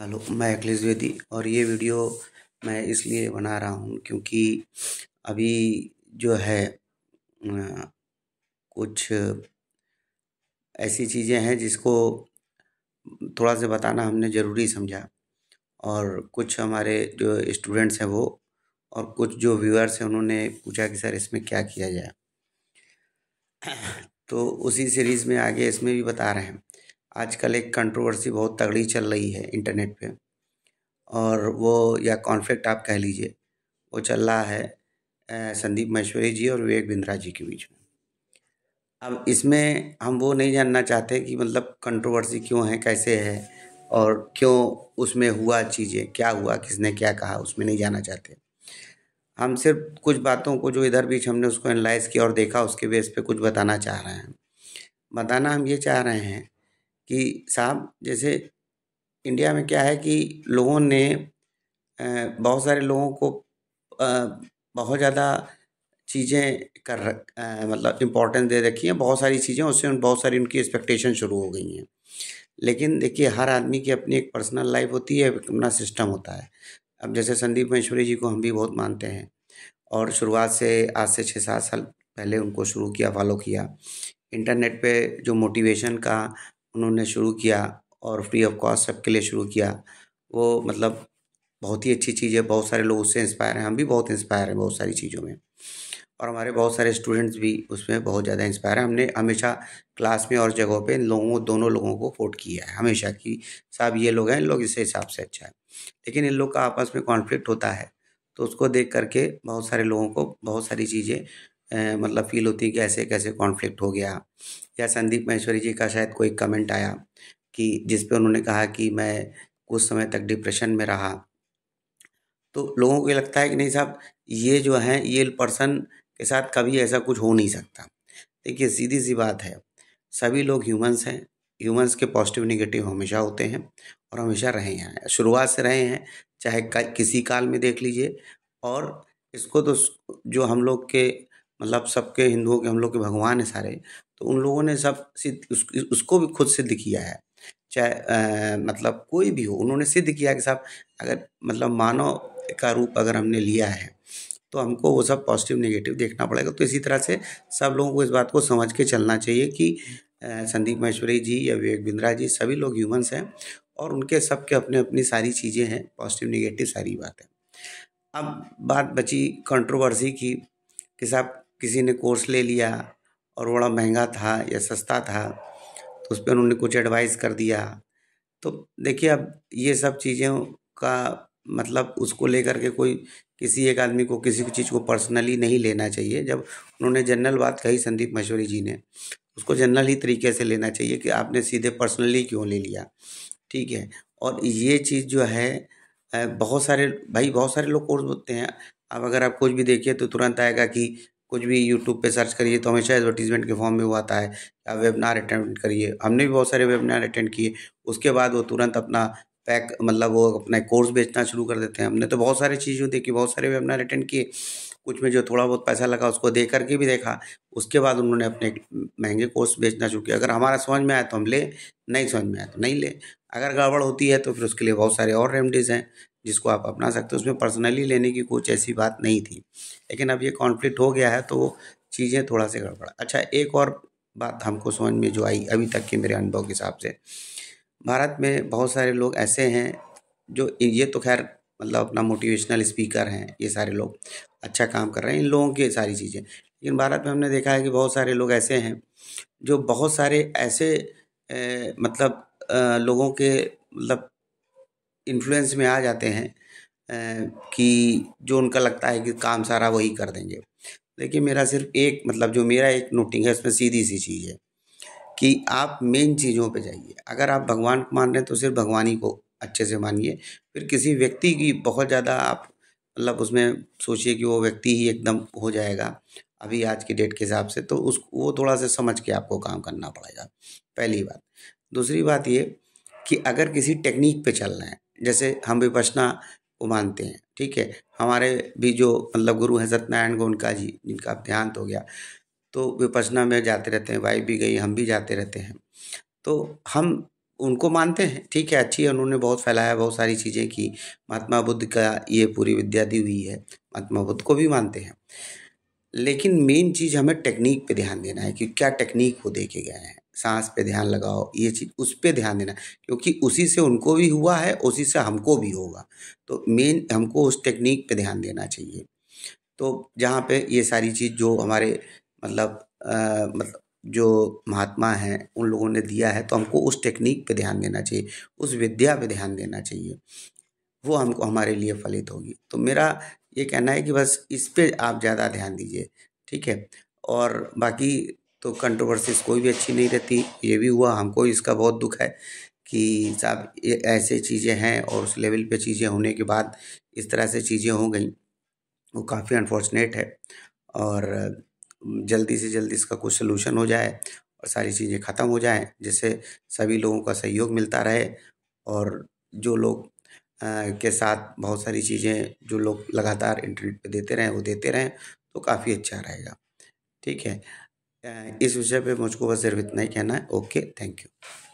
hello मैं अखिलेश द्विवेदी और ये वीडियो मैं इसलिए बना रहा हूँ क्योंकि अभी जो है कुछ ऐसी चीज़ें हैं जिसको थोड़ा सा बताना हमने ज़रूरी समझा और कुछ हमारे जो स्टूडेंट्स हैं वो और कुछ जो व्यूअर्स हैं उन्होंने पूछा कि सर इसमें क्या किया जाए तो उसी सीरीज़ में आगे इसमें भी बता रहे हैं आजकल एक कंट्रोवर्सी बहुत तगड़ी चल रही है इंटरनेट पे और वो या कॉन्फ्लिक्ट आप कह लीजिए वो चल रहा है संदीप महेश्वरी जी और विवेक बिंद्रा जी के बीच में अब इसमें हम वो नहीं जानना चाहते कि मतलब कंट्रोवर्सी क्यों है कैसे है और क्यों उसमें हुआ चीज़ें क्या हुआ किसने क्या कहा उसमें नहीं जाना चाहते हम सिर्फ कुछ बातों को जो इधर बीच हमने उसको एनालाइज किया और देखा उसके बेस पे कुछ बताना चाह रहे हैं बताना हम ये चाह रहे हैं कि साहब जैसे इंडिया में क्या है कि लोगों ने बहुत सारे लोगों को बहुत ज़्यादा चीज़ें कर रख मतलब इम्पोर्टेंस दे रखी हैं बहुत सारी चीज़ें उससे उन बहुत सारी उनकी एक्सपेक्टेशन शुरू हो गई हैं लेकिन देखिए हर आदमी की अपनी एक पर्सनल लाइफ होती है अपना सिस्टम होता है अब जैसे संदीप महेश्वरी जी को हम भी बहुत मानते हैं और शुरुआत से आज से छः सात साल पहले उनको शुरू किया फॉलो किया इंटरनेट पे जो मोटिवेशन का उन्होंने शुरू किया और फ्री ऑफ कॉस्ट सबके लिए शुरू किया वो मतलब बहुत ही अच्छी चीज़ है बहुत सारे लोग उससे इंस्पायर हैं हम भी बहुत इंस्पायर हैं बहुत सारी चीज़ों में और हमारे बहुत सारे स्टूडेंट्स भी उसमें बहुत ज़्यादा इंस्पायर हैं हमने हमेशा क्लास में और जगहों पे इन लोगों दोनों लोगों को कोट किया है हमेशा कि साहब ये लोग हैं इन लोग इस हिसाब से अच्छा है लेकिन इन लोग का आपस में कॉन्फ्लिक्ट होता है तो उसको देख करके बहुत सारे लोगों को बहुत सारी चीज़ें मतलब फील होती है कि ऐसे कैसे कॉन्फ्लिक्ट हो गया या संदीप महेश्वरी जी का शायद कोई कमेंट आया कि जिस पे उन्होंने कहा कि मैं कुछ समय तक डिप्रेशन में रहा तो लोगों को लगता है कि नहीं साहब ये जो है ये पर्सन के साथ कभी ऐसा कुछ हो नहीं सकता देखिए सीधी सी बात है सभी लोग ह्यूमंस हैं ह्यूमंस के पॉजिटिव निगेटिव हमेशा होते हैं और हमेशा रहे हैं शुरुआत से रहे हैं चाहे किसी काल में देख लीजिए और इसको तो जो हम लोग के मतलब सबके हिंदुओं के हम लोग के भगवान हैं सारे तो उन लोगों ने सब सिद्ध उस, उसको भी खुद सिद्ध किया है चाहे मतलब कोई भी हो उन्होंने सिद्ध किया कि साहब अगर मतलब मानव का रूप अगर हमने लिया है तो हमको वो सब पॉजिटिव नेगेटिव देखना पड़ेगा तो इसी तरह से सब लोगों को इस बात को समझ के चलना चाहिए कि संदीप महेश्वरी जी या विवेक बिंद्रा जी सभी लोग ह्यूमन्स हैं और उनके सब के अपने अपनी सारी चीज़ें हैं पॉजिटिव नेगेटिव सारी बात है अब बात बची कंट्रोवर्सी की कि साहब किसी ने कोर्स ले लिया और बड़ा महंगा था या सस्ता था तो उस पर उन्होंने कुछ एडवाइस कर दिया तो देखिए अब ये सब चीज़ों का मतलब उसको लेकर के कोई किसी एक आदमी को किसी भी चीज़ को पर्सनली नहीं लेना चाहिए जब उन्होंने जनरल बात कही संदीप मशहूरी जी ने उसको जनरल ही तरीके से लेना चाहिए कि आपने सीधे पर्सनली क्यों ले लिया ठीक है और ये चीज़ जो है बहुत सारे भाई बहुत सारे लोग कोर्स होते हैं अब अगर आप कुछ भी देखिए तो तुरंत आएगा कि कुछ भी यूट्यूब पे सर्च करिए तो हमेशा एडवर्टीजमेंट के फॉर्म में वो आता है या वेबिनार अटेंड करिए हमने भी बहुत सारे वेबिनार अटेंड किए उसके बाद वो तुरंत अपना पैक मतलब वो अपना कोर्स बेचना शुरू कर देते हैं हमने तो बहुत सारी चीज़ें देखी बहुत सारे वेबिनार अटेंड किए कुछ में जो थोड़ा बहुत पैसा लगा उसको दे करके भी देखा उसके बाद उन्होंने अपने महंगे कोर्स बेचना शुरू किया अगर हमारा समझ में आया तो हम ले नहीं समझ में आया तो नहीं ले अगर गड़बड़ होती है तो फिर उसके लिए बहुत सारे और रेमडीज़ हैं जिसको आप अपना सकते हो उसमें पर्सनली लेने की कुछ ऐसी बात नहीं थी लेकिन अब ये कॉन्फ्लिक्ट हो गया है तो चीज़ें थोड़ा सा गड़बड़ा अच्छा एक और बात हमको समझ में जो आई अभी तक के मेरे अनुभव के हिसाब से भारत में बहुत सारे लोग ऐसे हैं जो ये तो खैर मतलब अपना मोटिवेशनल स्पीकर हैं ये सारे लोग अच्छा काम कर रहे हैं इन लोगों की सारी चीज़ें लेकिन भारत में हमने देखा है कि बहुत सारे लोग ऐसे हैं जो बहुत सारे ऐसे ए, मतलब आ, लोगों के मतलब इन्फ्लुएंस में आ जाते हैं कि जो उनका लगता है कि काम सारा वही कर देंगे लेकिन मेरा सिर्फ एक मतलब जो मेरा एक नोटिंग है उसमें सीधी सी चीज़ है कि आप मेन चीज़ों पे जाइए अगर आप भगवान को मान रहे हैं तो सिर्फ भगवान ही को अच्छे से मानिए फिर किसी व्यक्ति की बहुत ज़्यादा आप मतलब उसमें सोचिए कि वो व्यक्ति ही एकदम हो जाएगा अभी आज की डेट के हिसाब से तो उस वो थोड़ा सा समझ के आपको काम करना पड़ेगा पहली बात दूसरी बात ये कि अगर किसी टेक्निक पे चलना है जैसे हम विपसना को मानते हैं ठीक है हमारे भी जो मतलब गुरु हैं सत्यनारायण गोनका जी जिनका देहांत हो गया तो विपसना में जाते रहते हैं वाइफ भी गई हम भी जाते रहते हैं तो हम उनको मानते हैं ठीक है अच्छी है उन्होंने बहुत फैलाया बहुत सारी चीज़ें की महात्मा बुद्ध का ये पूरी विद्या दी हुई है महात्मा बुद्ध को भी मानते हैं लेकिन मेन चीज़ हमें टेक्निक पे ध्यान देना है कि क्या टेक्निक वो देखे गए हैं सांस पे ध्यान लगाओ ये चीज़ उस पर ध्यान देना क्योंकि उसी से उनको भी हुआ है उसी से हमको भी होगा तो मेन हमको उस टेक्निक पे ध्यान देना चाहिए तो जहाँ पे ये सारी चीज़ जो हमारे मतलब आ, मतलब जो महात्मा हैं उन लोगों ने दिया है तो हमको उस टेक्निक पे ध्यान देना चाहिए उस विद्या पे ध्यान देना चाहिए वो हमको हमारे लिए फलित होगी तो मेरा ये कहना है कि बस इस पर आप ज़्यादा ध्यान दीजिए ठीक है और बाकी तो कंट्रोवर्सीज कोई भी अच्छी नहीं रहती ये भी हुआ हमको इसका बहुत दुख है कि साहब ये ऐसे चीज़ें हैं और उस लेवल पे चीज़ें होने के बाद इस तरह से चीज़ें हो गई वो काफ़ी अनफॉर्चुनेट है और जल्दी से जल्दी इसका कुछ सलूशन हो जाए और सारी चीज़ें ख़त्म हो जाएँ जिससे सभी लोगों का सहयोग मिलता रहे और जो लोग के साथ बहुत सारी चीज़ें जो लोग लगातार इंटरनेट पे देते रहें वो देते रहें तो काफ़ी अच्छा रहेगा ठीक है Uh, इस विषय पे मुझको बस सिर्फ इतना ही कहना है ओके थैंक यू